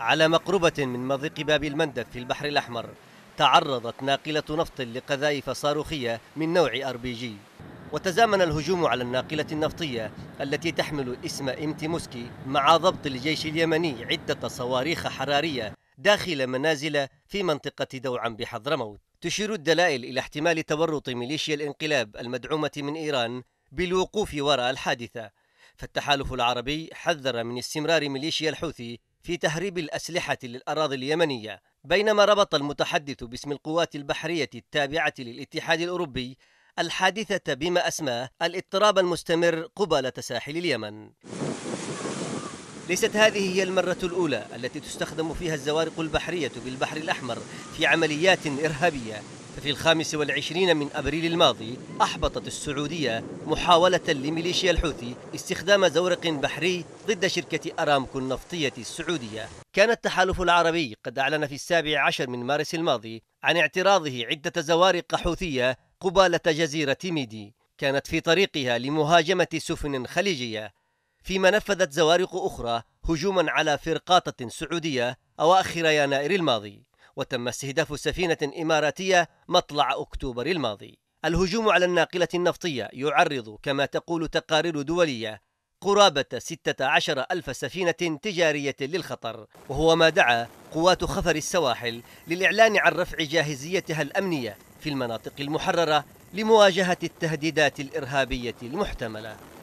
على مقربة من مضيق باب المندب في البحر الأحمر تعرضت ناقلة نفط لقذائف صاروخية من نوع ار بي جي وتزامن الهجوم على الناقلة النفطية التي تحمل اسم إمتي موسكي مع ضبط الجيش اليمني عدة صواريخ حرارية داخل منازل في منطقة دوعا بحضرموت تشير الدلائل إلى احتمال تورط ميليشيا الانقلاب المدعومة من إيران بالوقوف وراء الحادثة فالتحالف العربي حذر من استمرار ميليشيا الحوثي في تهريب الأسلحة للأراضي اليمنية بينما ربط المتحدث باسم القوات البحرية التابعة للاتحاد الأوروبي الحادثة بما أسماه الاضطراب المستمر قبالة ساحل اليمن ليست هذه هي المرة الأولى التي تستخدم فيها الزوارق البحرية بالبحر الأحمر في عمليات إرهابية ففي الخامس والعشرين من أبريل الماضي أحبطت السعودية محاولة لميليشيا الحوثي استخدام زورق بحري ضد شركة أرامكو النفطية السعودية كان التحالف العربي قد أعلن في السابع عشر من مارس الماضي عن اعتراضه عدة زوارق حوثية قبالة جزيرة ميدي كانت في طريقها لمهاجمة سفن خليجية فيما نفذت زوارق أخرى هجوما على فرقاطة سعودية أواخر يناير الماضي وتم استهداف سفينة إماراتية مطلع أكتوبر الماضي الهجوم على الناقلة النفطية يعرض كما تقول تقارير دولية قرابة 16 ألف سفينة تجارية للخطر وهو ما دعا قوات خفر السواحل للإعلان عن رفع جاهزيتها الأمنية في المناطق المحررة لمواجهة التهديدات الإرهابية المحتملة